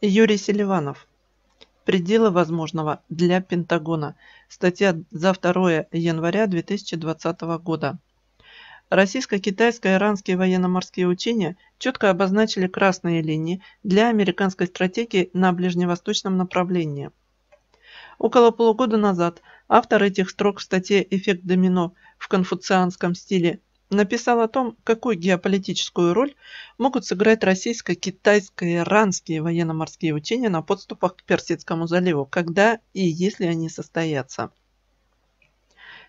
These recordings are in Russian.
Юрий Селиванов. Пределы возможного для Пентагона. Статья за 2 января 2020 года. Российско-китайско-иранские военно-морские учения четко обозначили красные линии для американской стратегии на ближневосточном направлении. Около полугода назад автор этих строк в статье «Эффект домино» в конфуцианском стиле написал о том, какую геополитическую роль могут сыграть российско-китайские иранские военно-морские учения на подступах к Персидскому заливу, когда и если они состоятся.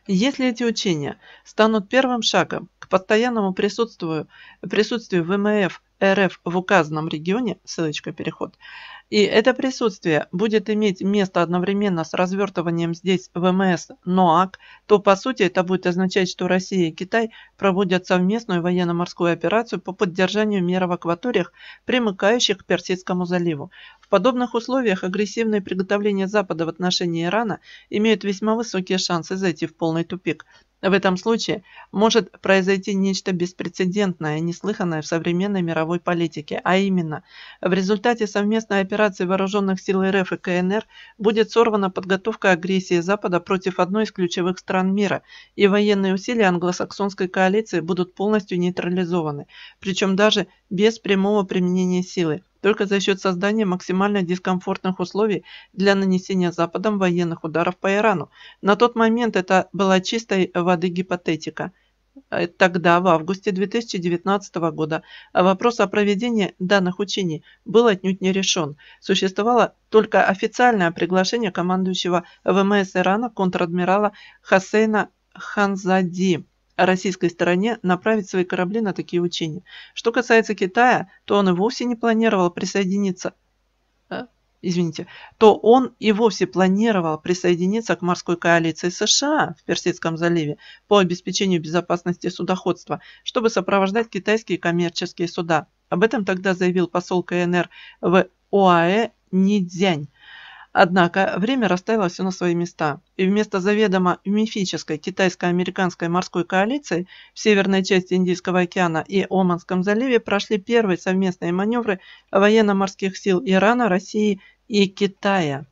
Если эти учения станут первым шагом постоянному присутствию, присутствию ВМФ РФ в указанном регионе, ссылочка переход, и это присутствие будет иметь место одновременно с развертыванием здесь ВМС НОАК, то по сути это будет означать, что Россия и Китай проводят совместную военно-морскую операцию по поддержанию мира в акваториях, примыкающих к Персидскому заливу. В подобных условиях агрессивные приготовления Запада в отношении Ирана имеют весьма высокие шансы зайти в полный тупик, в этом случае может произойти нечто беспрецедентное, неслыханное в современной мировой политике, а именно, в результате совместной операции вооруженных сил РФ и КНР будет сорвана подготовка агрессии Запада против одной из ключевых стран мира, и военные усилия англосаксонской коалиции будут полностью нейтрализованы, причем даже без прямого применения силы только за счет создания максимально дискомфортных условий для нанесения Западом военных ударов по Ирану. На тот момент это была чистой воды гипотетика. Э, тогда, в августе 2019 года, вопрос о проведении данных учений был отнюдь не решен. Существовало только официальное приглашение командующего ВМС Ирана контр-адмирала Хасейна Ханзади российской стороне направить свои корабли на такие учения. Что касается Китая, то он и вовсе не планировал присоединиться э, извините, то он и вовсе планировал присоединиться к морской коалиции США в Персидском заливе по обеспечению безопасности судоходства, чтобы сопровождать китайские коммерческие суда. Об этом тогда заявил посол КНР в ОАЭ Нидзянь Однако время расставило все на свои места, и вместо заведомо мифической китайско-американской морской коалиции в северной части Индийского океана и Оманском заливе прошли первые совместные маневры военно-морских сил Ирана, России и Китая.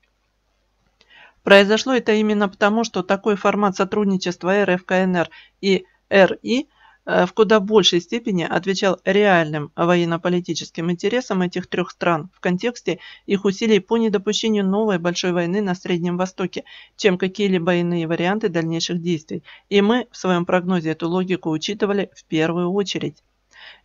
Произошло это именно потому, что такой формат сотрудничества РФ, КНР и РИ Э, в куда большей степени отвечал реальным военно-политическим интересам этих трех стран в контексте их усилий по недопущению новой большой войны на Среднем Востоке, чем какие-либо иные варианты дальнейших действий. И мы в своем прогнозе эту логику учитывали в первую очередь.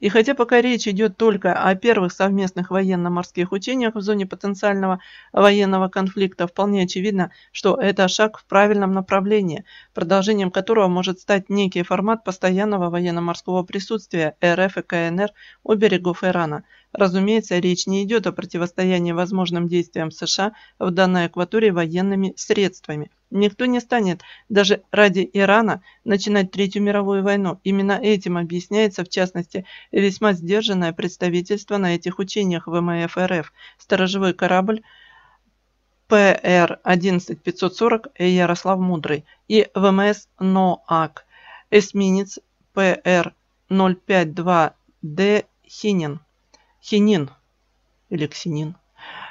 И хотя пока речь идет только о первых совместных военно-морских учениях в зоне потенциального военного конфликта, вполне очевидно, что это шаг в правильном направлении, продолжением которого может стать некий формат постоянного военно-морского присутствия РФ и КНР у берегов Ирана – Разумеется, речь не идет о противостоянии возможным действиям США в данной акватории военными средствами. Никто не станет даже ради Ирана начинать Третью мировую войну. Именно этим объясняется, в частности, весьма сдержанное представительство на этих учениях ВМФ РФ. Сторожевой корабль ПР-11540 Ярослав Мудрый и ВМС НОАК, эсминец ПР-052Д Хинин хинин или ксенин.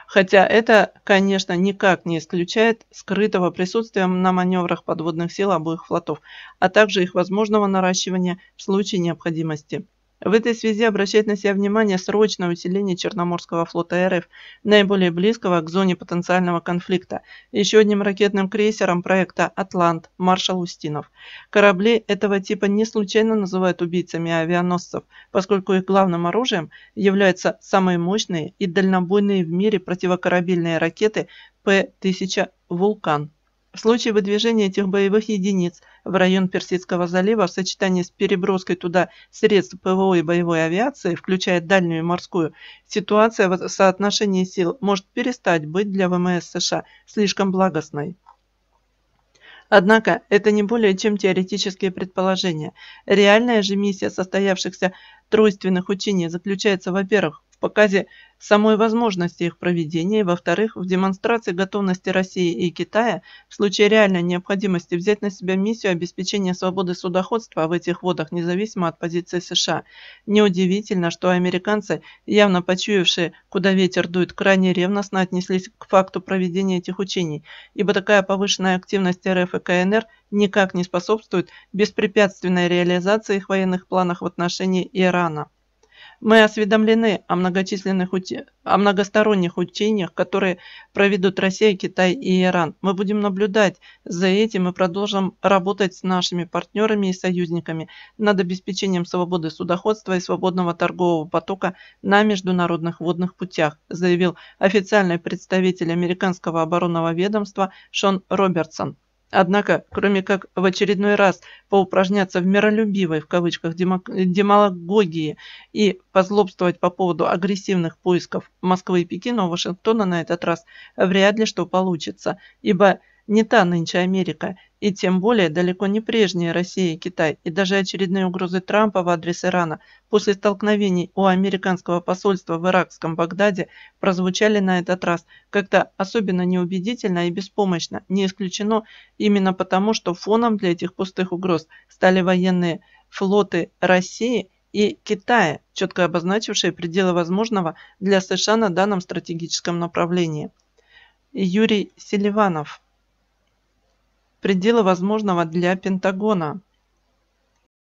Хотя это, конечно, никак не исключает скрытого присутствия на маневрах подводных сил обоих флотов, а также их возможного наращивания в случае необходимости. В этой связи обращает на себя внимание срочное усиление Черноморского флота РФ, наиболее близкого к зоне потенциального конфликта, еще одним ракетным крейсером проекта «Атлант» маршал Устинов. Корабли этого типа не случайно называют убийцами авианосцев, поскольку их главным оружием являются самые мощные и дальнобойные в мире противокорабельные ракеты П-1000 «Вулкан». В случае выдвижения этих боевых единиц в район Персидского залива в сочетании с переброской туда средств ПВО и боевой авиации, включая дальнюю и морскую, ситуация в соотношении сил может перестать быть для ВМС США слишком благостной. Однако это не более чем теоретические предположения. Реальная же миссия состоявшихся тройственных учений заключается, во-первых, показе самой возможности их проведения и, во-вторых, в демонстрации готовности России и Китая в случае реальной необходимости взять на себя миссию обеспечения свободы судоходства в этих водах, независимо от позиции США. Неудивительно, что американцы, явно почуявшие, куда ветер дует, крайне ревностно отнеслись к факту проведения этих учений, ибо такая повышенная активность РФ и КНР никак не способствует беспрепятственной реализации их военных планов в отношении Ирана. Мы осведомлены о, многочисленных уте... о многосторонних учениях, которые проведут Россия, Китай и Иран. Мы будем наблюдать за этим и продолжим работать с нашими партнерами и союзниками над обеспечением свободы судоходства и свободного торгового потока на международных водных путях, заявил официальный представитель американского оборонного ведомства Шон Робертсон. Однако, кроме как в очередной раз поупражняться в миролюбивой в кавычках демагогии и позлобствовать по поводу агрессивных поисков Москвы и Пекина у Вашингтона на этот раз вряд ли что получится, ибо не та нынче Америка, и тем более далеко не прежние Россия и Китай, и даже очередные угрозы Трампа в адрес Ирана после столкновений у американского посольства в иракском Багдаде прозвучали на этот раз как-то особенно неубедительно и беспомощно, не исключено именно потому, что фоном для этих пустых угроз стали военные флоты России и Китая, четко обозначившие пределы возможного для США на данном стратегическом направлении. Юрий Селиванов пределы возможного для Пентагона